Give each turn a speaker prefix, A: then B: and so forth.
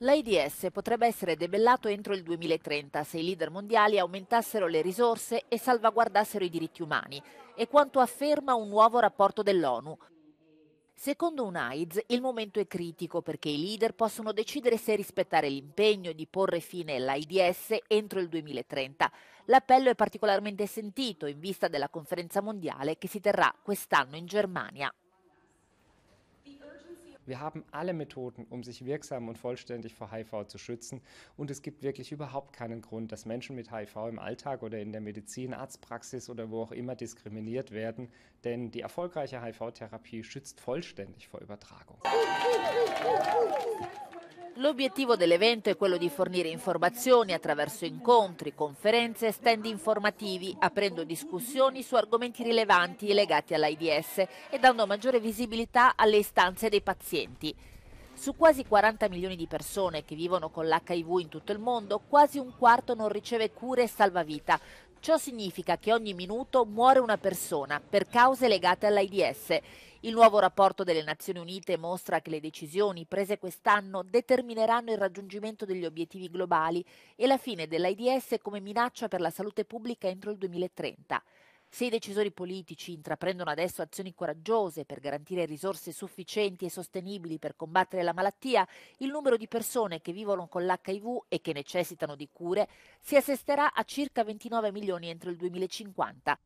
A: L'AIDS potrebbe essere debellato entro il 2030 se i leader mondiali aumentassero le risorse e salvaguardassero i diritti umani, è quanto afferma un nuovo rapporto dell'ONU. Secondo un AIDS, il momento è critico perché i leader possono decidere se rispettare l'impegno di porre fine all'AIDS entro il 2030. L'appello è particolarmente sentito in vista della conferenza mondiale che si terrà quest'anno in Germania.
B: Wir haben alle Methoden, um sich wirksam und vollständig vor HIV zu schützen. Und es gibt wirklich überhaupt keinen Grund, dass Menschen mit HIV im Alltag oder in der Medizin, Arztpraxis oder wo auch immer diskriminiert werden. Denn die erfolgreiche HIV-Therapie schützt vollständig vor Übertragung.
A: L'obiettivo dell'evento è quello di fornire informazioni attraverso incontri, conferenze e stand informativi, aprendo discussioni su argomenti rilevanti legati all'AIDS e dando maggiore visibilità alle istanze dei pazienti. Su quasi 40 milioni di persone che vivono con l'HIV in tutto il mondo, quasi un quarto non riceve cure e salvavita. Ciò significa che ogni minuto muore una persona per cause legate all'AIDS. Il nuovo rapporto delle Nazioni Unite mostra che le decisioni prese quest'anno determineranno il raggiungimento degli obiettivi globali e la fine dell'AIDS come minaccia per la salute pubblica entro il 2030. Se i decisori politici intraprendono adesso azioni coraggiose per garantire risorse sufficienti e sostenibili per combattere la malattia, il numero di persone che vivono con l'HIV e che necessitano di cure si assesterà a circa 29 milioni entro il 2050.